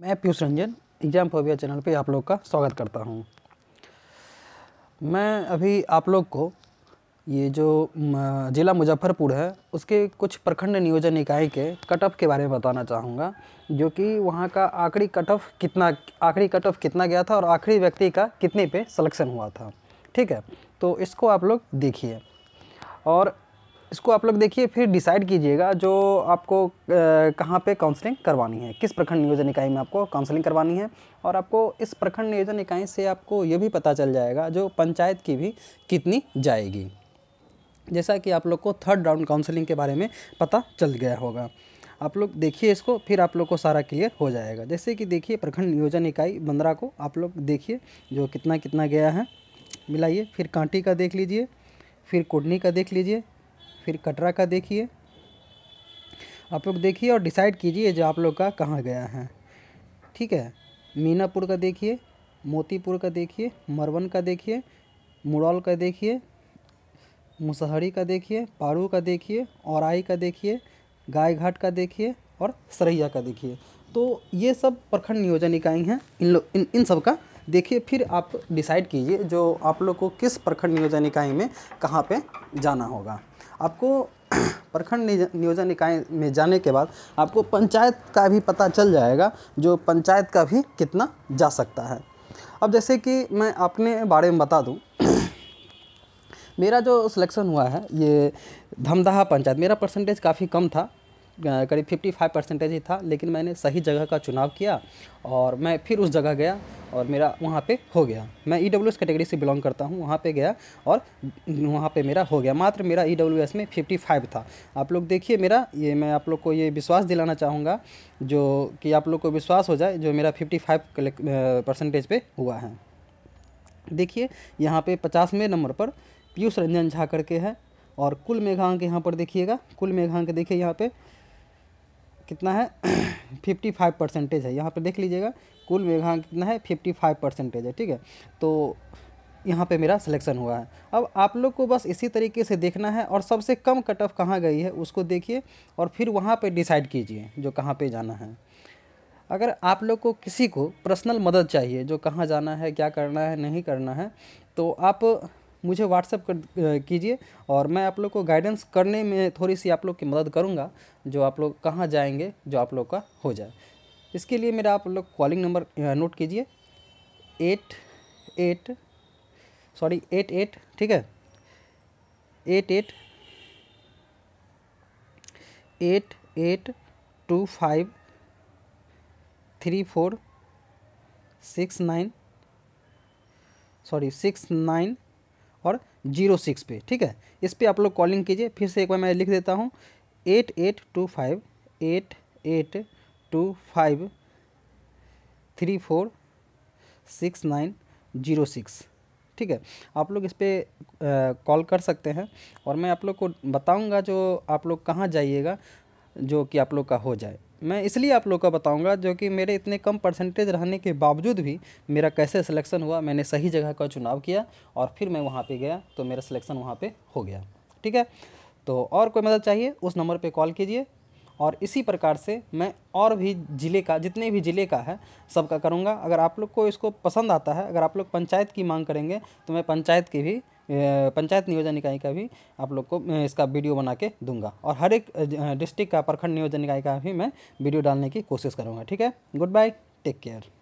मैं Piyush Ranjan exam phobia channel पे आप लोग का स्वागत करता हूँ मैं अभी आप लोग को ये जो ज़िला मुजफ्फरपुर है उसके कुछ प्रखंड नियोजन इकाई के कट ऑफ के बारे में बताना चाहूँगा जो कि वहाँ का आखिरी कट ऑफ कितना आखिरी कट ऑफ कितना गया था और आखिरी व्यक्ति का कितने पे सलेक्शन हुआ था ठीक है तो इसको आप लोग देखिए और इसको आप लोग देखिए फिर डिसाइड कीजिएगा जो आपको कहाँ पे काउंसलिंग करवानी है किस प्रखंड नियोजन इकाई में आपको काउंसलिंग करवानी है और आपको इस प्रखंड नियोजन इकाई से आपको ये भी पता चल जाएगा जो पंचायत की भी कितनी जाएगी जैसा कि आप लोग को थर्ड राउंड काउंसलिंग के बारे में पता चल गया होगा आप लोग देखिए इसको फिर आप लोग को सारा क्लियर हो जाएगा जैसे कि देखिए प्रखंड नियोजन इकाई बंद्रा को आप लोग देखिए जो कितना कितना गया है मिलाइए फिर कांटी का देख लीजिए फिर कुडनी का देख लीजिए फिर कटरा का देखिए आप लोग देखिए और डिसाइड कीजिए जो आप लोग का कहाँ गया है ठीक है मीनापुर का देखिए मोतीपुर का देखिए मरवन का देखिए मुड़ौल का देखिए मुसहरी का देखिए पारू का देखिए औराई का देखिए गाय घाट का देखिए और सरैया का देखिए तो ये सब प्रखंड नियोजन इकाई हैं इन लोग इन इन सब का देखिए फिर आप डिसाइड कीजिए जो आप लोग को किस प्रखंड नियोजन इकाई में कहाँ पे जाना होगा आपको प्रखंड नियोजन इकाई में जाने के बाद आपको पंचायत का भी पता चल जाएगा जो पंचायत का भी कितना जा सकता है अब जैसे कि मैं अपने बारे में बता दूं मेरा जो सिलेक्शन हुआ है ये धमदाहा पंचायत मेरा परसेंटेज काफ़ी कम था करीब 55 परसेंटेज ही था लेकिन मैंने सही जगह का चुनाव किया और मैं फिर उस जगह गया और मेरा वहाँ पे हो गया मैं ई e कैटेगरी से बिलोंग करता हूँ वहाँ पे गया और वहाँ पे मेरा हो गया मात्र मेरा ई e में 55 था आप लोग देखिए मेरा ये मैं आप लोग को ये विश्वास दिलाना चाहूँगा जो कि आप लोग को विश्वास हो जाए जो मेरा 55 परसेंटेज पे हुआ है देखिए यहाँ पे पचासवें नंबर पर पीयूष रंजन झा करके है और कुल मेघांक यहाँ पर देखिएगा कुल मेघांक देखिए यहाँ पर कितना है फिफ्टी फाइव परसेंटेज है यहाँ पर देख लीजिएगा कुल मेघा कितना है फिफ्टी फाइव परसेंटेज है ठीक है तो यहाँ पे मेरा सिलेक्शन हुआ है अब आप लोग को बस इसी तरीके से देखना है और सबसे कम कट ऑफ कहाँ गई है उसको देखिए और फिर वहाँ पे डिसाइड कीजिए जो कहाँ पे जाना है अगर आप लोग को किसी को पर्सनल मदद चाहिए जो कहाँ जाना है क्या करना है नहीं करना है तो आप मुझे व्हाट्सअप कर कीजिए और मैं आप लोग को गाइडेंस करने में थोड़ी सी आप लोग की मदद करूँगा जो आप लोग कहाँ जाएंगे जो आप लोग का हो जाए इसके लिए मेरा आप लोग कॉलिंग नंबर नोट कीजिए eight eight sorry eight eight ठीक है eight eight eight eight two five three four six nine sorry six nine और जीरो सिक्स पे ठीक है इस पर आप लोग कॉलिंग कीजिए फिर से एक बार मैं लिख देता हूँ eight eight two five eight eight two five three four six nine zero six ठीक है आप लोग इस पर कॉल कर सकते हैं और मैं आप लोग को बताऊँगा जो आप लोग कहाँ जाइएगा जो कि आप लोग का हो जाए मैं इसलिए आप लोग का बताऊंगा जो कि मेरे इतने कम परसेंटेज रहने के बावजूद भी मेरा कैसे सिलेक्शन हुआ मैंने सही जगह का चुनाव किया और फिर मैं वहाँ पे गया तो मेरा सिलेक्शन वहाँ पे हो गया ठीक है तो और कोई मदद चाहिए उस नंबर पे कॉल कीजिए और इसी प्रकार से मैं और भी ज़िले का जितने भी ज़िले का है सबका करूँगा अगर आप लोग को इसको पसंद आता है अगर आप लोग पंचायत की मांग करेंगे तो मैं पंचायत की भी पंचायत नियोजन इकाई का भी आप लोग को इसका वीडियो बना के दूंगा और हर एक डिस्ट्रिक्ट का प्रखंड नियोजन इकाई का भी मैं वीडियो डालने की कोशिश करूँगा ठीक है गुड बाय टेक केयर